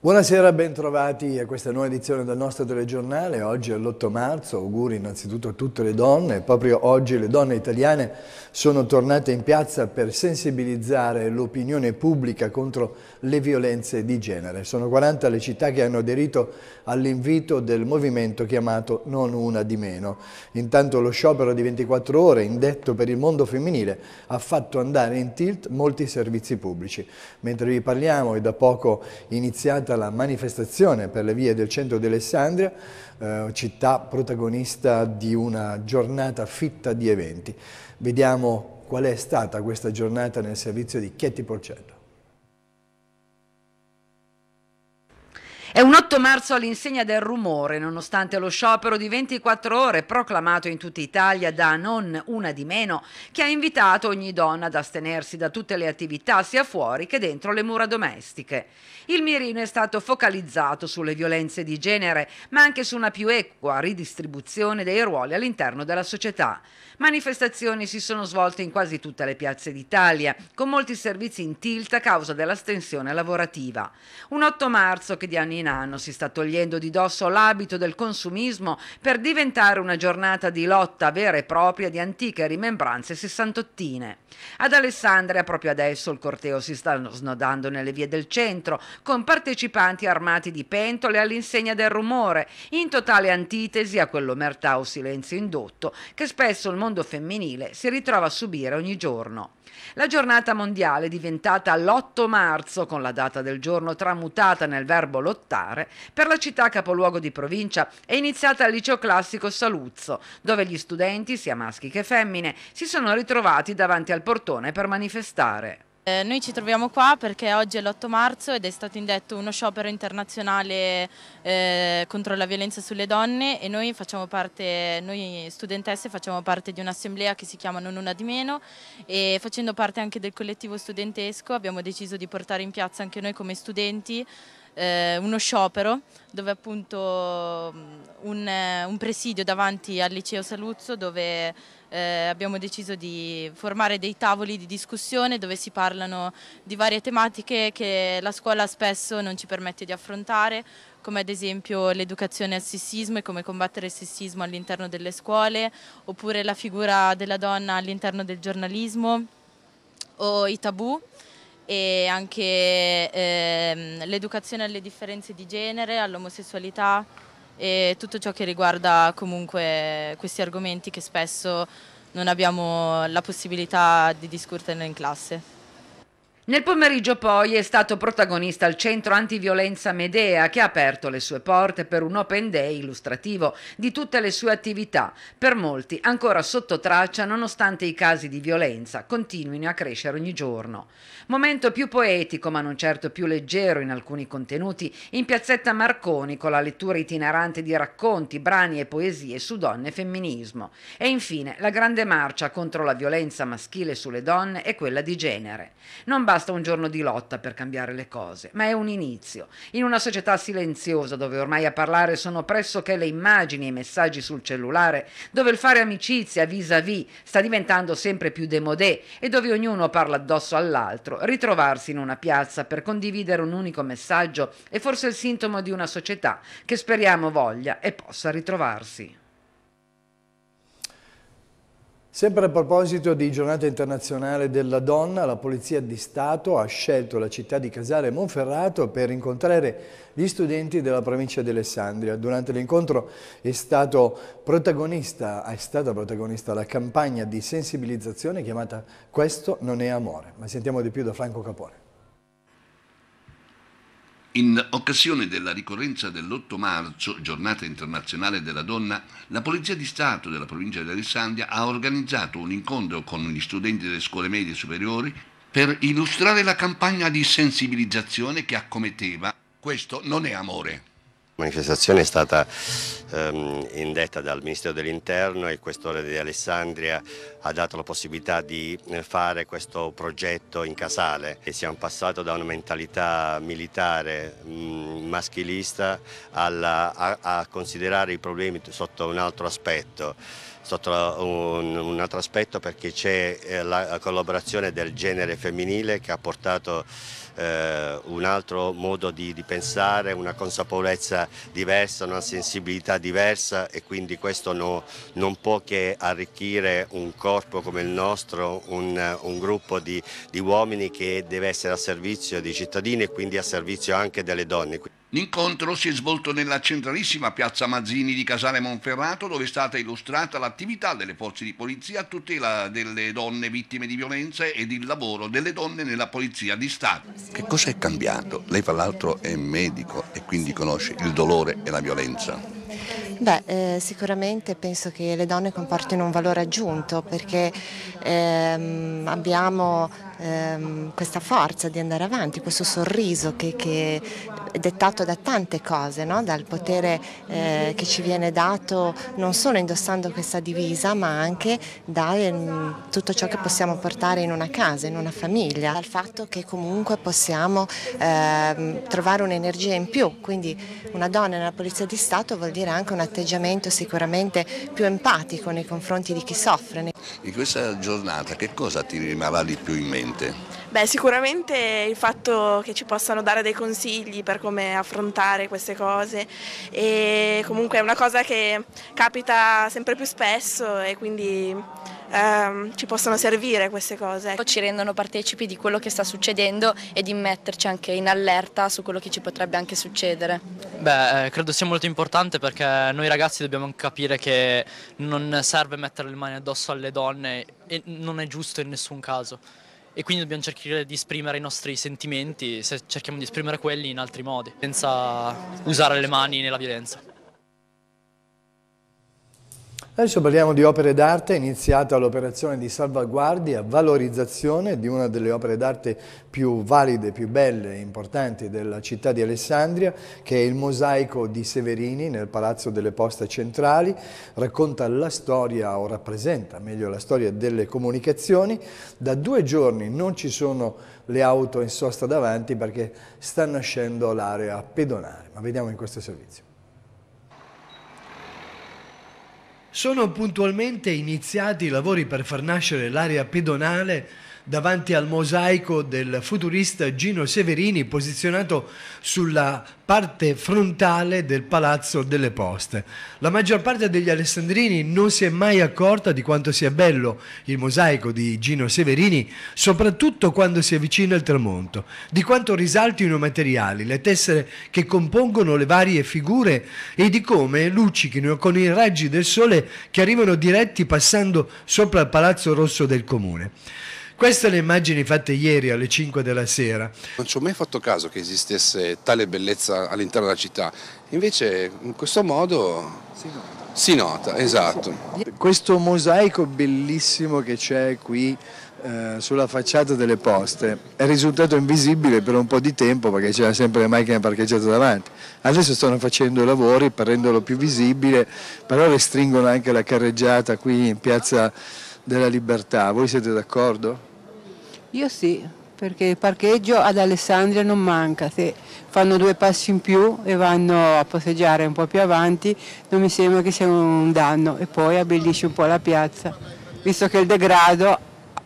Buonasera, bentrovati a questa nuova edizione del nostro telegiornale. Oggi è l'8 marzo, auguri innanzitutto a tutte le donne. Proprio oggi le donne italiane sono tornate in piazza per sensibilizzare l'opinione pubblica contro le violenze di genere. Sono 40 le città che hanno aderito all'invito del movimento chiamato Non una di meno. Intanto lo sciopero di 24 ore, indetto per il mondo femminile, ha fatto andare in tilt molti servizi pubblici. Mentre vi parliamo è da poco iniziato dedicata alla manifestazione per le vie del centro di Alessandria, eh, città protagonista di una giornata fitta di eventi. Vediamo qual è stata questa giornata nel servizio di Chietti Porcello. È un 8 marzo all'insegna del rumore, nonostante lo sciopero di 24 ore proclamato in tutta Italia da non una di meno, che ha invitato ogni donna ad astenersi da tutte le attività sia fuori che dentro le mura domestiche. Il mirino è stato focalizzato sulle violenze di genere, ma anche su una più equa ridistribuzione dei ruoli all'interno della società. Manifestazioni si sono svolte in quasi tutte le piazze d'Italia, con molti servizi in tilt a causa della stensione lavorativa. Un 8 marzo che di anni Milano si sta togliendo di dosso l'abito del consumismo per diventare una giornata di lotta vera e propria di antiche rimembranze sessantottine. Ad Alessandria proprio adesso il corteo si sta snodando nelle vie del centro con partecipanti armati di pentole all'insegna del rumore, in totale antitesi a quell'omertà o silenzio indotto che spesso il mondo femminile si ritrova a subire ogni giorno. La giornata mondiale, diventata l'8 marzo, con la data del giorno tramutata nel verbo lottare, per la città capoluogo di provincia è iniziata al liceo classico Saluzzo, dove gli studenti, sia maschi che femmine, si sono ritrovati davanti al portone per manifestare. Eh, noi ci troviamo qua perché oggi è l'8 marzo ed è stato indetto uno sciopero internazionale eh, contro la violenza sulle donne e noi, parte, noi studentesse facciamo parte di un'assemblea che si chiama Non Una di Meno e facendo parte anche del collettivo studentesco abbiamo deciso di portare in piazza anche noi come studenti eh, uno sciopero dove appunto mm, un, eh, un presidio davanti al liceo Saluzzo dove eh, abbiamo deciso di formare dei tavoli di discussione dove si parlano di varie tematiche che la scuola spesso non ci permette di affrontare come ad esempio l'educazione al sessismo e come combattere il sessismo all'interno delle scuole oppure la figura della donna all'interno del giornalismo o i tabù e anche ehm, l'educazione alle differenze di genere, all'omosessualità e tutto ciò che riguarda comunque questi argomenti che spesso non abbiamo la possibilità di discuterne in classe. Nel pomeriggio poi è stato protagonista il centro antiviolenza Medea che ha aperto le sue porte per un open day illustrativo di tutte le sue attività, per molti ancora sotto traccia nonostante i casi di violenza continuino a crescere ogni giorno. Momento più poetico ma non certo più leggero in alcuni contenuti in piazzetta Marconi con la lettura itinerante di racconti, brani e poesie su donne e femminismo. E infine la grande marcia contro la violenza maschile sulle donne e quella di genere. Non basta basta un giorno di lotta per cambiare le cose, ma è un inizio. In una società silenziosa dove ormai a parlare sono pressoché le immagini e i messaggi sul cellulare, dove il fare amicizia vis-à-vis sta diventando sempre più demodé e dove ognuno parla addosso all'altro, ritrovarsi in una piazza per condividere un unico messaggio è forse il sintomo di una società che speriamo voglia e possa ritrovarsi. Sempre a proposito di giornata internazionale della donna, la Polizia di Stato ha scelto la città di Casale Monferrato per incontrare gli studenti della provincia di Alessandria. Durante l'incontro è, è, stata protagonista la campagna di sensibilizzazione chiamata Questo non è amore. Ma sentiamo di più da Franco Capone. In occasione della ricorrenza dell'8 marzo, giornata internazionale della donna, la Polizia di Stato della provincia di Alessandria ha organizzato un incontro con gli studenti delle scuole medie e superiori per illustrare la campagna di sensibilizzazione che accometteva Questo non è amore. La manifestazione è stata ehm, indetta dal Ministero dell'Interno e il Questore di Alessandria ha dato la possibilità di eh, fare questo progetto in casale e siamo passati da una mentalità militare mh, mm, maschilista alla, a, a considerare i problemi sotto un altro aspetto sotto un, un, altro aspetto perché c'è eh, la collaborazione del genere femminile che ha portato eh, un altro modo di, di, pensare, una consapevolezza diversa, una sensibilità diversa e quindi questo no, non può che arricchire un corpo come il nostro, un, un gruppo di, di uomini che deve essere a servizio dei cittadini e quindi a servizio anche delle donne. L'incontro si è svolto nella centralissima piazza Mazzini di Casale Monferrato dove è stata illustrata l'attività delle forze di polizia a tutela delle donne vittime di violenza ed il lavoro delle donne nella polizia di Stato. Che cosa è cambiato? Lei fra l'altro è medico e quindi conosce il dolore e la violenza. Beh, eh, sicuramente penso che le donne comportino un valore aggiunto perché ehm, abbiamo ehm, questa forza di andare avanti, questo sorriso che, che, dettato da tante cose, no? dal potere eh, che ci viene dato non solo indossando questa divisa ma anche da eh, mm, tutto ciò che possiamo portare in una casa, in una famiglia, dal fatto che comunque possiamo eh, trovare un'energia in più, quindi una donna nella Polizia di Stato vuol dire anche un atteggiamento sicuramente più empatico nei confronti di chi soffre. In questa giornata che cosa ti rimarrà di più in mente? Beh, sicuramente il fatto che ci possano dare dei consigli per come affrontare queste cose e comunque è una cosa che capita sempre più spesso e quindi ehm, ci possono servire queste cose. Ecco. Ci rendono partecipi di quello che sta succedendo e di metterci anche in allerta su quello che ci potrebbe anche succedere. Beh, eh, credo sia molto importante perché noi ragazzi dobbiamo capire che non serve mettere le mani addosso alle donne e non è giusto in nessun caso e quindi dobbiamo cercare di esprimere i nostri sentimenti, se cerchiamo di esprimere quelli in altri modi, senza usare le mani nella violenza. Adesso parliamo di opere d'arte, è iniziata l'operazione di salvaguardia, valorizzazione di una delle opere d'arte più valide, più belle e importanti della città di Alessandria, che è il mosaico di Severini nel Palazzo delle Poste Centrali, racconta la storia o rappresenta meglio la storia delle comunicazioni. Da due giorni non ci sono le auto in sosta davanti perché sta nascendo l'area pedonale, ma vediamo in questo servizio. Sono puntualmente iniziati i lavori per far nascere l'area pedonale davanti al mosaico del futurista Gino Severini posizionato sulla parte frontale del Palazzo delle Poste. La maggior parte degli alessandrini non si è mai accorta di quanto sia bello il mosaico di Gino Severini, soprattutto quando si avvicina il tramonto, di quanto risaltino i materiali, le tessere che compongono le varie figure e di come luccichino con i raggi del sole che arrivano diretti passando sopra il Palazzo Rosso del Comune. Queste le immagini fatte ieri alle 5 della sera. Non ci ho mai fatto caso che esistesse tale bellezza all'interno della città, invece in questo modo si nota, si nota esatto. Questo mosaico bellissimo che c'è qui eh, sulla facciata delle poste è risultato invisibile per un po' di tempo perché c'era sempre la macchina parcheggiata davanti. Adesso stanno facendo i lavori per renderlo più visibile, però restringono anche la carreggiata qui in piazza della libertà. Voi siete d'accordo? Io sì, perché il parcheggio ad Alessandria non manca, se fanno due passi in più e vanno a passeggiare un po' più avanti non mi sembra che sia un danno e poi abbellisce un po' la piazza, visto che il degrado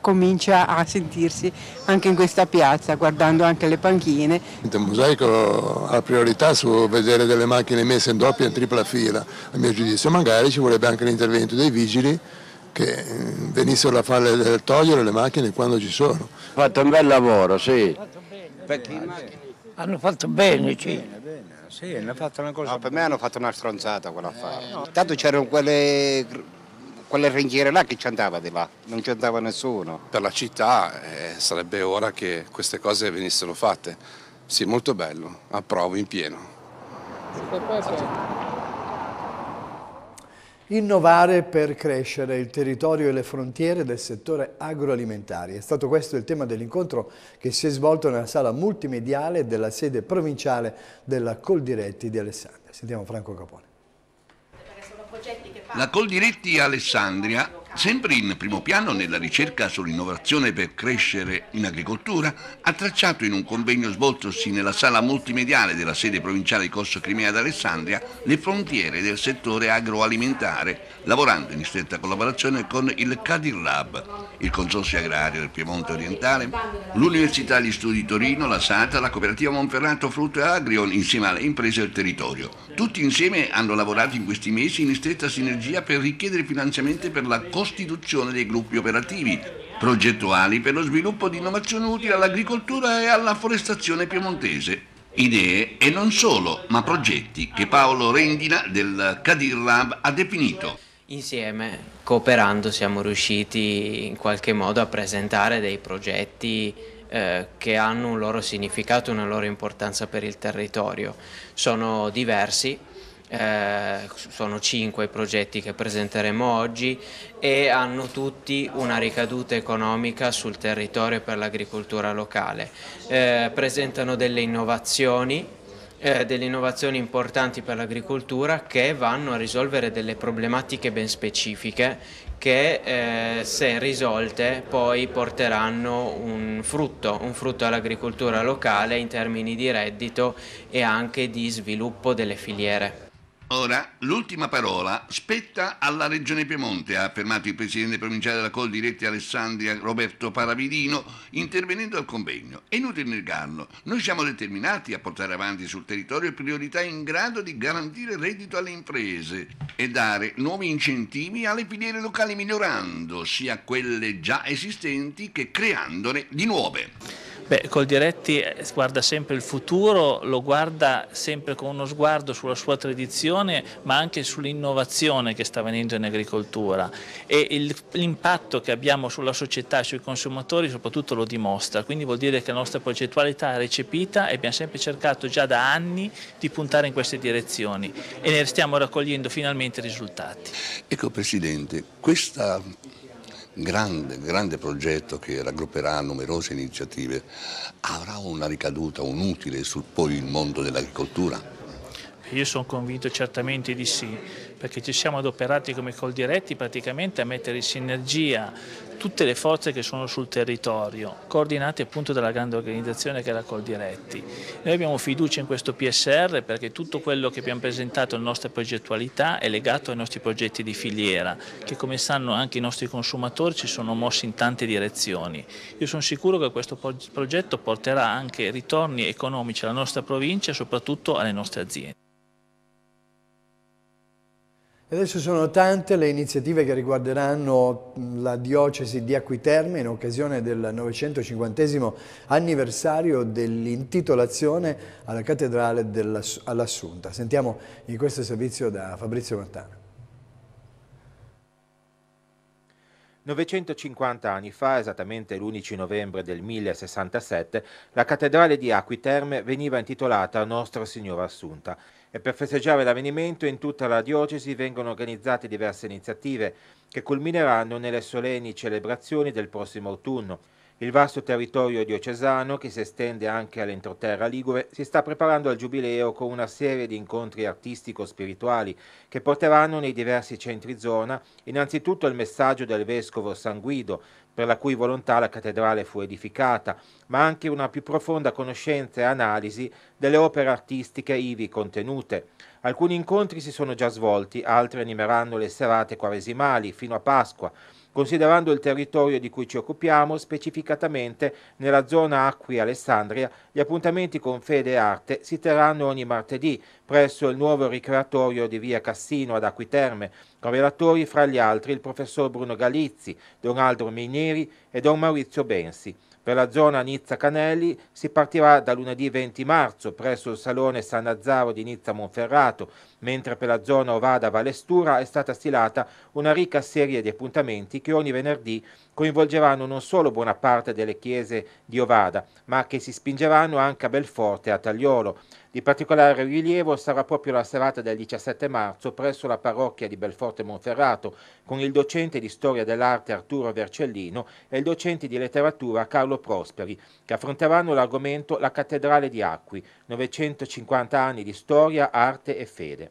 comincia a sentirsi anche in questa piazza, guardando anche le panchine. Il mosaico ha priorità su vedere delle macchine messe in doppia e in tripla fila, a mio giudizio magari ci vorrebbe anche l'intervento dei vigili che venissero a farle, togliere le macchine quando ci sono. Hanno fatto un bel lavoro, sì. hanno fatto bene, sì. Sì, hanno fatto una cosa. No, per me hanno fatto una stronzata quella affare. Eh, Intanto Tanto c'erano quelle quelle ringhiere là che ci andava di là, non ci andava nessuno. Per la città eh, sarebbe ora che queste cose venissero fatte. Sì, molto bello, approvo in pieno. Innovare per crescere il territorio e le frontiere del settore agroalimentare. È stato questo il tema dell'incontro che si è svolto nella sala multimediale della sede provinciale della Coldiretti di Alessandria. Sentiamo Franco Capone. La Coldiretti Alessandria sempre in primo piano nella ricerca sull'innovazione per crescere in agricoltura, ha tracciato in un convegno svoltosi nella sala multimediale della sede provinciale di Corso Crimea d'Alessandria le frontiere del settore agroalimentare, lavorando in stretta collaborazione con il Cadir Lab, il Consorzio Agrario del Piemonte Orientale, l'Università di Studi di Torino, la SATA, la Cooperativa Monferrato Frutto e Agrion, insieme alle imprese del territorio. Tutti insieme hanno lavorato in questi mesi in stretta sinergia per richiedere finanziamenti per la costruzione costituzione dei gruppi operativi, progettuali per lo sviluppo di innovazioni utili all'agricoltura e alla forestazione piemontese. Idee e non solo, ma progetti che Paolo Rendina del Cadir Lab ha definito. Insieme, cooperando, siamo riusciti in qualche modo a presentare dei progetti eh, che hanno un loro significato, una loro importanza per il territorio. Sono diversi, eh, sono cinque i progetti che presenteremo oggi e hanno tutti una ricaduta economica sul territorio per l'agricoltura locale. Eh, presentano delle innovazioni eh, delle innovazioni importanti per l'agricoltura che vanno a risolvere delle problematiche ben specifiche che eh, se risolte poi porteranno un frutto, un frutto all'agricoltura locale in termini di reddito e anche di sviluppo delle filiere. Ora, l'ultima parola spetta alla Regione Piemonte, ha affermato il presidente provinciale della Col Diretti Alessandria Roberto Paravidino intervenendo al convegno. È inutile negarlo, noi siamo determinati a portare avanti sul territorio priorità in grado di garantire reddito alle imprese e dare nuovi incentivi alle filiere locali migliorando sia quelle già esistenti che creandone di nuove. Beh, col Diretti eh, guarda sempre il futuro, lo guarda sempre con uno sguardo sulla sua tradizione ma anche sull'innovazione che sta avvenendo in agricoltura e l'impatto che abbiamo sulla società e sui consumatori soprattutto lo dimostra, quindi vuol dire che la nostra progettualità è recepita e abbiamo sempre cercato già da anni di puntare in queste direzioni e ne stiamo raccogliendo finalmente risultati. Ecco Presidente, questa grande, grande progetto che raggrupperà numerose iniziative, avrà una ricaduta, un utile sul poi il mondo dell'agricoltura? Io sono convinto certamente di sì perché ci siamo adoperati come Coldiretti praticamente a mettere in sinergia tutte le forze che sono sul territorio, coordinate appunto dalla grande organizzazione che è la Coldiretti. Noi abbiamo fiducia in questo PSR perché tutto quello che abbiamo presentato, la nostra progettualità, è legato ai nostri progetti di filiera, che come sanno anche i nostri consumatori ci sono mossi in tante direzioni. Io sono sicuro che questo progetto porterà anche ritorni economici alla nostra provincia e soprattutto alle nostre aziende. Adesso sono tante le iniziative che riguarderanno la diocesi di Acquiterme in occasione del 950 anniversario dell'intitolazione alla cattedrale all'Assunta. Sentiamo in questo servizio da Fabrizio Montana. 950 anni fa, esattamente l'11 novembre del 1067, la cattedrale di Acquiterme veniva intitolata a Nostra Signora Assunta e per festeggiare l'avvenimento in tutta la diocesi vengono organizzate diverse iniziative che culmineranno nelle solenni celebrazioni del prossimo autunno. Il vasto territorio diocesano, che si estende anche all'entroterra Ligure, si sta preparando al Giubileo con una serie di incontri artistico-spirituali che porteranno nei diversi centri zona innanzitutto il messaggio del Vescovo San Guido, per la cui volontà la cattedrale fu edificata, ma anche una più profonda conoscenza e analisi delle opere artistiche ivi contenute. Alcuni incontri si sono già svolti, altri animeranno le serate quaresimali fino a Pasqua, considerando il territorio di cui ci occupiamo, specificatamente nella zona Acqui Alessandria, gli appuntamenti con Fede e Arte si terranno ogni martedì presso il nuovo ricreatorio di via Cassino ad Acqui Terme, con relatori fra gli altri il professor Bruno Galizzi, Don Aldro Minieri e Don Maurizio Bensi. Per la zona Nizza-Canelli si partirà da lunedì 20 marzo presso il Salone San Lazzaro di Nizza-Monferrato, mentre per la zona Ovada-Valestura è stata stilata una ricca serie di appuntamenti che ogni venerdì coinvolgeranno non solo buona parte delle chiese di Ovada, ma che si spingeranno anche a Belforte e a Tagliolo. Di particolare rilievo sarà proprio la serata del 17 marzo presso la parrocchia di Belforte Monferrato con il docente di storia dell'arte Arturo Vercellino e il docente di letteratura Carlo Prosperi che affronteranno l'argomento La cattedrale di Acqui, 950 anni di storia, arte e fede.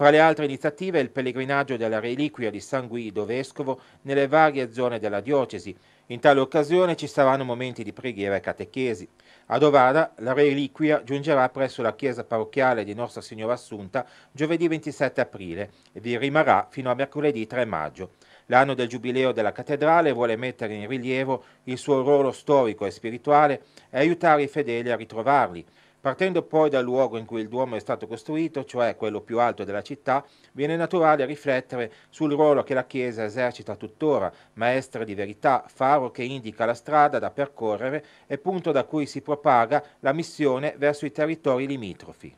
Fra le altre iniziative il pellegrinaggio della reliquia di San Guido Vescovo nelle varie zone della diocesi. In tale occasione ci saranno momenti di preghiera e catechesi. A Dovada la reliquia giungerà presso la chiesa parrocchiale di Nostra Signora Assunta giovedì 27 aprile e vi rimarrà fino a mercoledì 3 maggio. L'anno del giubileo della cattedrale vuole mettere in rilievo il suo ruolo storico e spirituale e aiutare i fedeli a ritrovarli. Partendo poi dal luogo in cui il Duomo è stato costruito, cioè quello più alto della città, viene naturale riflettere sul ruolo che la Chiesa esercita tuttora, maestra di verità, faro che indica la strada da percorrere e punto da cui si propaga la missione verso i territori limitrofi.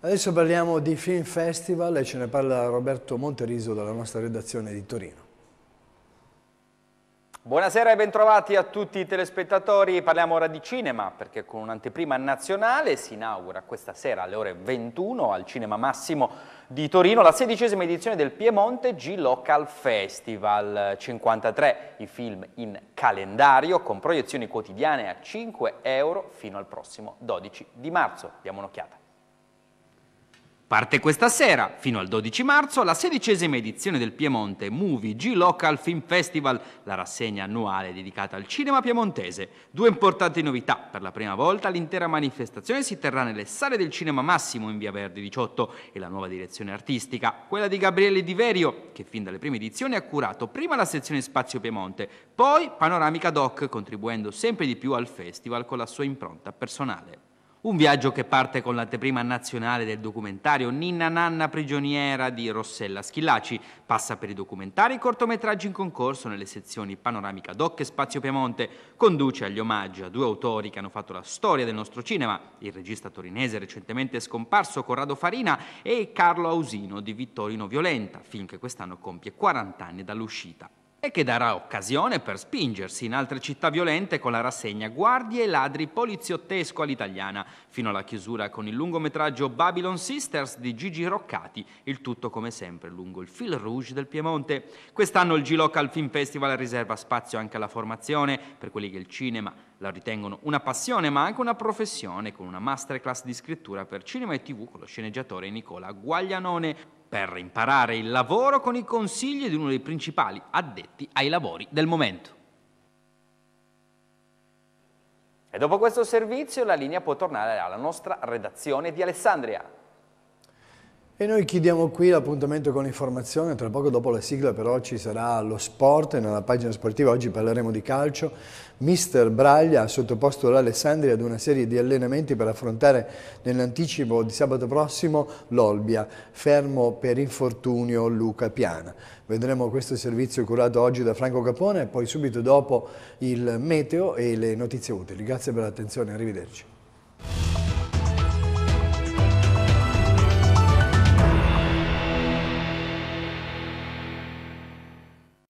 Adesso parliamo di Film Festival e ce ne parla Roberto Monteriso dalla nostra redazione di Torino. Buonasera e bentrovati a tutti i telespettatori, parliamo ora di cinema perché con un'anteprima nazionale si inaugura questa sera alle ore 21 al Cinema Massimo di Torino la sedicesima edizione del Piemonte G-Local Festival, 53 i film in calendario con proiezioni quotidiane a 5 euro fino al prossimo 12 di marzo, diamo un'occhiata. Parte questa sera, fino al 12 marzo, la sedicesima edizione del Piemonte Movie G-Local Film Festival, la rassegna annuale dedicata al cinema piemontese. Due importanti novità. Per la prima volta l'intera manifestazione si terrà nelle sale del Cinema Massimo in Via Verdi 18 e la nuova direzione artistica, quella di Gabriele Di Verio, che fin dalle prime edizioni ha curato prima la sezione Spazio Piemonte, poi Panoramica Doc, contribuendo sempre di più al festival con la sua impronta personale. Un viaggio che parte con l'anteprima nazionale del documentario Ninna Nanna Prigioniera di Rossella Schillaci, passa per i documentari e cortometraggi in concorso nelle sezioni Panoramica Doc e Spazio Piemonte, conduce agli omaggi a due autori che hanno fatto la storia del nostro cinema, il regista torinese recentemente scomparso Corrado Farina e Carlo Ausino di Vittorino Violenta, film che quest'anno compie 40 anni dall'uscita e che darà occasione per spingersi in altre città violente con la rassegna Guardie e ladri poliziottesco all'italiana, fino alla chiusura con il lungometraggio Babylon Sisters di Gigi Roccati, il tutto come sempre lungo il fil rouge del Piemonte. Quest'anno il G-Local Film Festival riserva spazio anche alla formazione per quelli che il cinema la ritengono una passione ma anche una professione con una masterclass di scrittura per cinema e tv con lo sceneggiatore Nicola Guaglianone per imparare il lavoro con i consigli di uno dei principali addetti ai lavori del momento. E dopo questo servizio la linea può tornare alla nostra redazione di Alessandria. E noi chiudiamo qui l'appuntamento con l'informazione, tra poco dopo la sigla però ci sarà lo sport, nella pagina sportiva oggi parleremo di calcio. Mister Braglia ha sottoposto l'Alessandria ad una serie di allenamenti per affrontare nell'anticipo di sabato prossimo l'Olbia, fermo per infortunio Luca Piana. Vedremo questo servizio curato oggi da Franco Capone e poi subito dopo il meteo e le notizie utili. Grazie per l'attenzione, arrivederci.